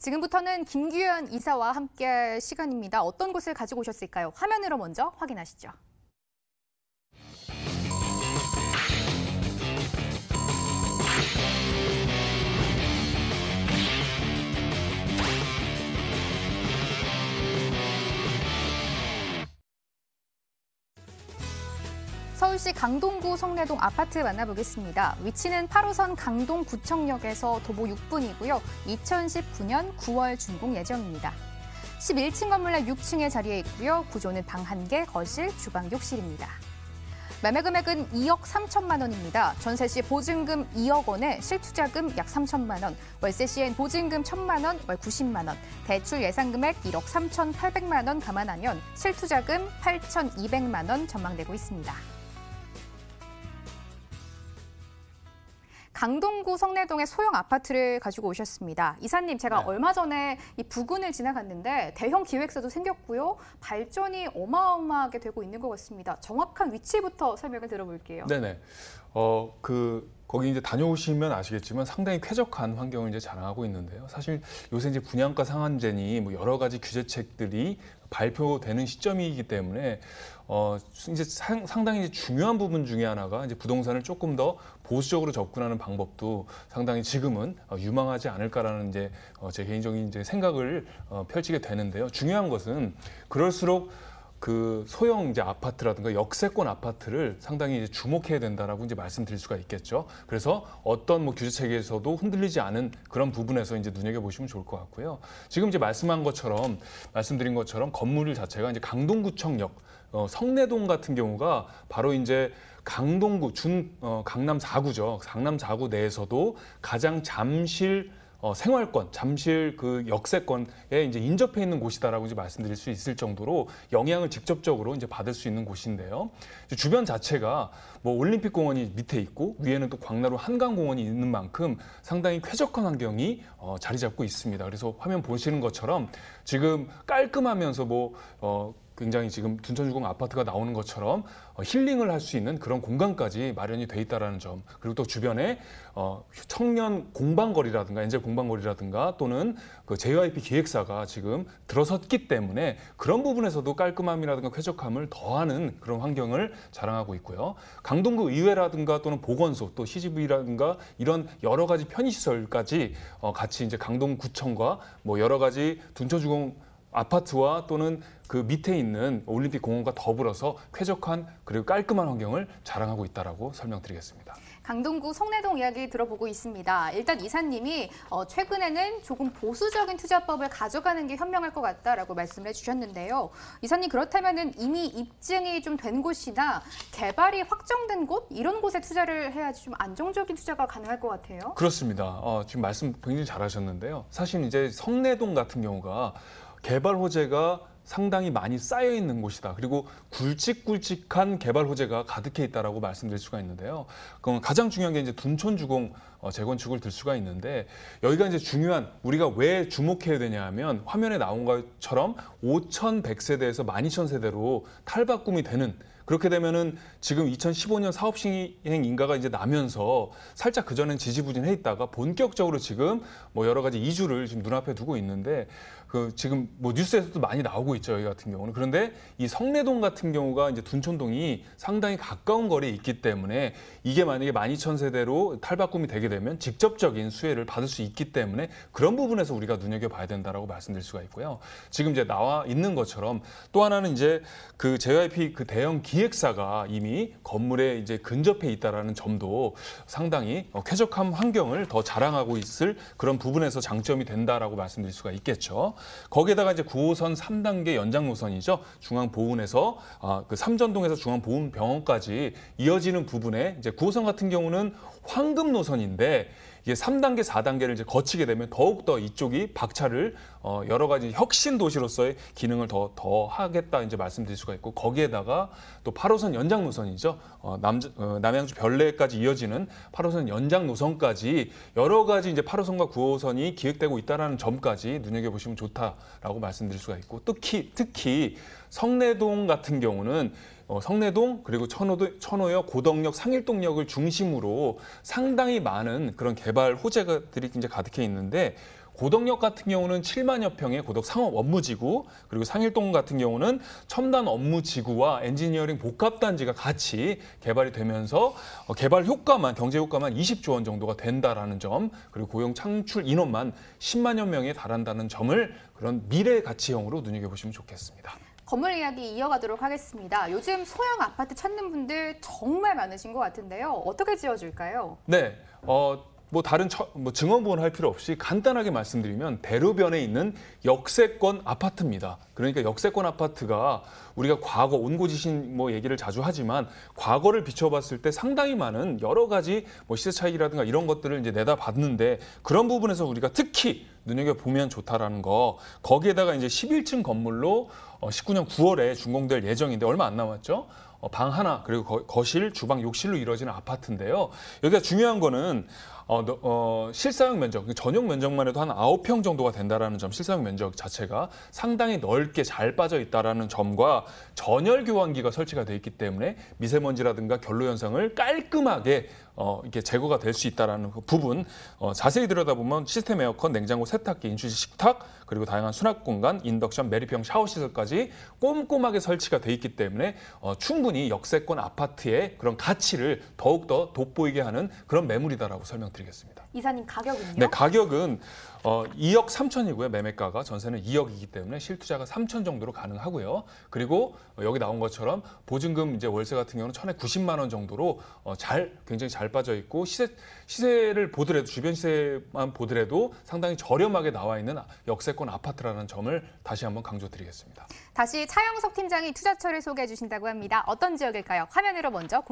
지금부터는 김규현 이사와 함께할 시간입니다. 어떤 곳을 가지고 오셨을까요? 화면으로 먼저 확인하시죠. 서울시 강동구 성내동 아파트 만나보겠습니다. 위치는 8호선 강동구청역에서 도보 6분이고요. 2019년 9월 준공 예정입니다. 11층 건물의 6층에 자리해 있고요. 구조는 방 1개, 거실, 주방, 욕실입니다. 매매 금액은 2억 3천만 원입니다. 전세 시 보증금 2억 원에 실투자금 약 3천만 원, 월세 시엔 보증금 1천만 원, 월 90만 원, 대출 예상 금액 1억 3천 8백만 원 감안하면 실투자금 8천 2백만 원 전망되고 있습니다. 강동구 성내동의 소형 아파트를 가지고 오셨습니다. 이사님, 제가 네. 얼마 전에 이 부근을 지나갔는데 대형 기획사도 생겼고요. 발전이 어마어마하게 되고 있는 것 같습니다. 정확한 위치부터 설명을 들어볼게요. 네네. 어, 그 거기 이제 다녀오시면 아시겠지만 상당히 쾌적한 환경을 이제 자랑하고 있는데요. 사실 요새 이제 분양가 상한제니 뭐 여러 가지 규제책들이 발표되는 시점이기 때문에 어 이제 상, 상당히 이제 중요한 부분 중에 하나가 이제 부동산을 조금 더 보수적으로 접근하는 방법도 상당히 지금은 어, 유망하지 않을까라는 이제 어, 제 개인적인 이제 생각을 어, 펼치게 되는데요. 중요한 것은 그럴수록 그 소형 이제 아파트라든가 역세권 아파트를 상당히 이제 주목해야 된다라고 이제 말씀드릴 수가 있겠죠. 그래서 어떤 뭐 규제 체계에서도 흔들리지 않은 그런 부분에서 이제 눈여겨 보시면 좋을 것 같고요. 지금 이제 말씀한 것처럼 말씀드린 것처럼 건물 자체가 이제 강동구청역 어, 성내동 같은 경우가 바로 이제 강동구 중 어, 강남 4구죠. 강남 4구 내에서도 가장 잠실 어, 생활권, 잠실 그 역세권에 이제 인접해 있는 곳이다라고 이제 말씀드릴 수 있을 정도로 영향을 직접적으로 이제 받을 수 있는 곳인데요. 주변 자체가 뭐 올림픽공원이 밑에 있고 위에는 또 광나루 한강공원이 있는 만큼 상당히 쾌적한 환경이 어, 자리 잡고 있습니다. 그래서 화면 보시는 것처럼 지금 깔끔하면서 뭐 어, 굉장히 지금 둔천주공 아파트가 나오는 것처럼 어, 힐링을 할 수 있는 그런 공간까지 마련이 돼 있다라는 점 그리고 또 주변에 어, 청년 공방거리라든가 엔젤 공방거리라든가 또는 그 JYP 기획사가 지금 들어섰기 때문에 그런 부분에서도 깔끔함이라든가 쾌적함을 더하는 그런 환경을 자랑하고 있고요. 강동구 의회라든가 또는 보건소 또 CGV라든가 이런 여러 가지 편의시설까지 어, 같이 이제 강동구청과 뭐 여러 가지 둔천주공 아파트와 또는 그 밑에 있는 올림픽 공원과 더불어서 쾌적한 그리고 깔끔한 환경을 자랑하고 있다라고 설명드리겠습니다. 강동구 성내동 이야기 들어보고 있습니다. 일단 이사님이 어, 최근에는 조금 보수적인 투자법을 가져가는 게 현명할 것 같다라고 말씀을 해주셨는데요. 이사님 그렇다면 이미 입증이 좀 된 곳이나 개발이 확정된 곳 이런 곳에 투자를 해야지 좀 안정적인 투자가 가능할 것 같아요. 그렇습니다. 어, 지금 말씀 굉장히 잘하셨는데요. 사실 이제 성내동 같은 경우가 개발 호재가 상당히 많이 쌓여 있는 곳이다. 그리고 굵직굵직한 개발 호재가 가득해 있다라고 말씀드릴 수가 있는데요. 그럼 가장 중요한 게 이제 둔촌 주공 어, 재건축을 들 수가 있는데 여기가 이제 중요한 우리가 왜 주목해야 되냐면 화면에 나온 것처럼 5,100세대에서 12,000세대로 탈바꿈이 되는 그렇게 되면은 지금 2015년 사업 시행 인가가 이제 나면서 살짝 그전엔 지지부진해 있다가 본격적으로 지금 뭐 여러 가지 이주를 지금 눈앞에 두고 있는데 그 지금 뭐 뉴스에서도 많이 나오고 있죠. 여기 같은 경우는. 그런데 이 성내동 같은 경우가 이제 둔촌동이 상당히 가까운 거리에 있기 때문에 이게 만약에 12,000세대로 탈바꿈이 되게 되면 직접적인 수혜를 받을 수 있기 때문에 그런 부분에서 우리가 눈여겨봐야 된다라고 말씀드릴 수가 있고요. 지금 이제 나와 있는 것처럼 또 하나는 이제 그 JYP 그 대형 기 기획사가 이미 건물에 이제 근접해 있다라는 점도 상당히 어, 쾌적한 환경을 더 자랑하고 있을 그런 부분에서 장점이 된다라고 말씀드릴 수가 있겠죠. 거기에다가 이제 9호선 3단계 연장 노선이죠. 중앙 보훈에서 아, 그 삼전동에서 중앙 보훈 병원까지 이어지는 부분에 이제 9호선 같은 경우는 황금 노선인데 이제 3단계, 4단계를 이제 거치게 되면 더욱더 이쪽이 박차를 어, 여러 가지 혁신 도시로서의 기능을 더, 더 하겠다 이제 말씀드릴 수가 있고 거기에다가 또 8호선 연장 노선이죠. 어, 남, 어, 남양주 별내까지 이어지는 8호선 연장 노선까지 여러 가지 이제 8호선과 9호선이 기획되고 있다는 점까지 눈여겨보시면 좋다라고 말씀드릴 수가 있고 특히, 특히 성내동 같은 경우는 어, 성내동 그리고 천호도, 천호역 고덕역 상일동역을 중심으로 상당히 많은 그런 개발 호재들이 이제 가득해 있는데 고덕역 같은 경우는 7만여 평의 고덕 상업 업무지구 그리고 상일동 같은 경우는 첨단 업무지구와 엔지니어링 복합단지가 같이 개발이 되면서 어, 개발 효과만 경제 효과만 20조 원 정도가 된다라는 점 그리고 고용 창출 인원만 10만여 명에 달한다는 점을 그런 미래 가치형으로 눈여겨보시면 좋겠습니다. 건물 이야기 이어가도록 하겠습니다. 요즘 소형 아파트 찾는 분들 정말 많으신 것 같은데요. 어떻게 지어줄까요? 네, 어, 뭐 다른 처, 뭐증언부분할 필요 없이 간단하게 말씀드리면 대로변에 있는 역세권 아파트입니다. 그러니까 역세권 아파트가 우리가 과거 온고지신 뭐 얘기를 자주 하지만 과거를 비춰봤을 때 상당히 많은 여러 가지 뭐 시세 차익이라든가 이런 것들을 이제 내다봤는데 그런 부분에서 우리가 특히 눈여겨보면 좋다라는 거 거기에다가 이제 11층 건물로 19년 어, 9월에 준공될 예정인데 얼마 안 남았죠? 어, 방 하나 그리고 거실, 주방, 욕실로 이루어지는 아파트인데요. 여기가 중요한 거는 어, 어, 실사용 면적, 그 전용 면적만 해도 한 9평 정도가 된다라는 점, 실사용 면적 자체가 상당히 넓게 잘 빠져 있다라는 점과 전열 교환기가 설치가 돼 있기 때문에 미세먼지라든가 결로 현상을 깔끔하게 어, 이게 제거가 될 수 있다라는 그 부분 어, 자세히 들여다보면 시스템 에어컨, 냉장고, 세탁기, 인출지 식탁 그리고 다양한 수납 공간, 인덕션, 메리병 샤워 시설까지 꼼꼼하게 설치가 돼 있기 때문에 어, 충분히 역세권 아파트의 그런 가치를 더욱 더 돋보이게 하는 그런 매물이다라고 설명드리겠습니다. 이사님 가격은요? 네, 가격은 어, 2억 3천이고요. 매매가가 전세는 2억이기 때문에 실투자가 3천 정도로 가능하고요. 그리고 여기 나온 것처럼 보증금 이제 월세 같은 경우는 천에 90만 원 정도로 어, 잘 굉장히 잘 빠져 있고 시세 시세를 보더라도 주변 시세만 보더라도 상당히 저렴하게 나와 있는 역세권 아파트라는 점을 다시 한번 강조드리겠습니다. 다시 차영석 팀장이 투자처를 소개해 주신다고 합니다. 어떤 지역일까요? 화면으로 먼저 공개